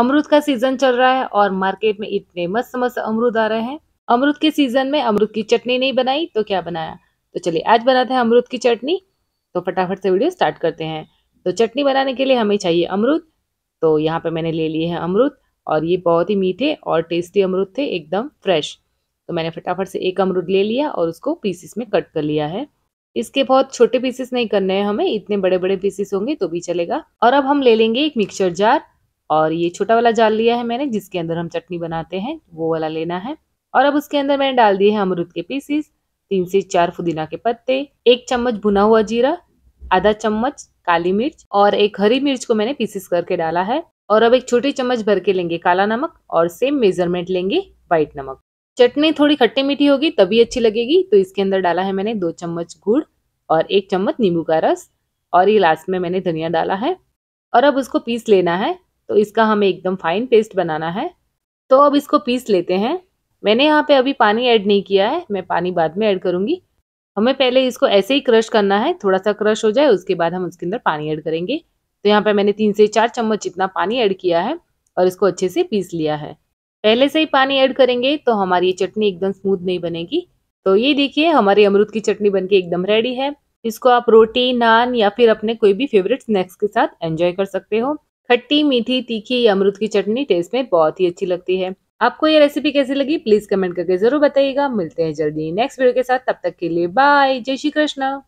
अमरूद का सीजन चल रहा है और मार्केट में इतने मस्त मस्त अमरूद आ रहे हैं अमरूद के सीजन में अमरूद की चटनी नहीं बनाई तो क्या बनाया तो चलिए आज बनाते हैं अमरूद की चटनी तो फटाफट से वीडियो स्टार्ट करते हैं तो चटनी बनाने के लिए हमें चाहिए अमरूद तो यहाँ पे मैंने ले लिए हैं अमरूद और ये बहुत ही मीठे और टेस्टी अमरूद थे एकदम फ्रेश तो मैंने फटाफट से एक अमरूद ले लिया और उसको पीसेस में कट कर लिया है इसके बहुत छोटे पीसेस नहीं करने हैं हमें इतने बड़े बड़े पीसेस होंगे तो भी चलेगा और अब हम ले लेंगे एक मिक्सचर जार और ये छोटा वाला जाल लिया है मैंने जिसके अंदर हम चटनी बनाते हैं वो वाला लेना है और अब उसके अंदर मैंने डाल दिए हैं अमरूद के पीसीस तीन से चार फुदीना के पत्ते एक चम्मच भुना हुआ जीरा आधा चम्मच काली मिर्च और एक हरी मिर्च को मैंने पीसेस करके डाला है और अब एक छोटी चम्मच भर के लेंगे काला नमक और सेम मेजरमेंट लेंगे व्हाइट नमक चटनी थोड़ी खट्टी मीठी होगी तभी अच्छी लगेगी तो इसके अंदर डाला है मैंने दो चम्मच गुड़ और एक चम्मच नींबू का रस और ये लास्ट में मैंने धनिया डाला है और अब उसको पीस लेना है तो इसका हमें एकदम फाइन पेस्ट बनाना है तो अब इसको पीस लेते हैं मैंने यहाँ पे अभी पानी ऐड नहीं किया है मैं पानी बाद में ऐड करूँगी हमें पहले इसको ऐसे ही क्रश करना है थोड़ा सा क्रश हो जाए उसके बाद हम उसके अंदर पानी ऐड करेंगे तो यहाँ पे मैंने तीन से चार चम्मच इतना पानी ऐड किया है और इसको अच्छे से पीस लिया है पहले से ही पानी ऐड करेंगे तो हमारी ये चटनी एकदम स्मूथ नहीं बनेगी तो ये देखिए हमारी अमरूद की चटनी बनके एकदम रेडी है इसको आप रोटी नान या फिर अपने कोई भी फेवरेट स्नैक्स के साथ एंजॉय कर सकते हो खट्टी मीठी तीखी या अमरूद की चटनी टेस्ट में बहुत ही अच्छी लगती है आपको ये रेसिपी कैसी लगी प्लीज कमेंट करके जरूर बताइएगा मिलते हैं जल्दी नेक्स्ट वीडियो के साथ तब तक के लिए बाय जय श्री कृष्ण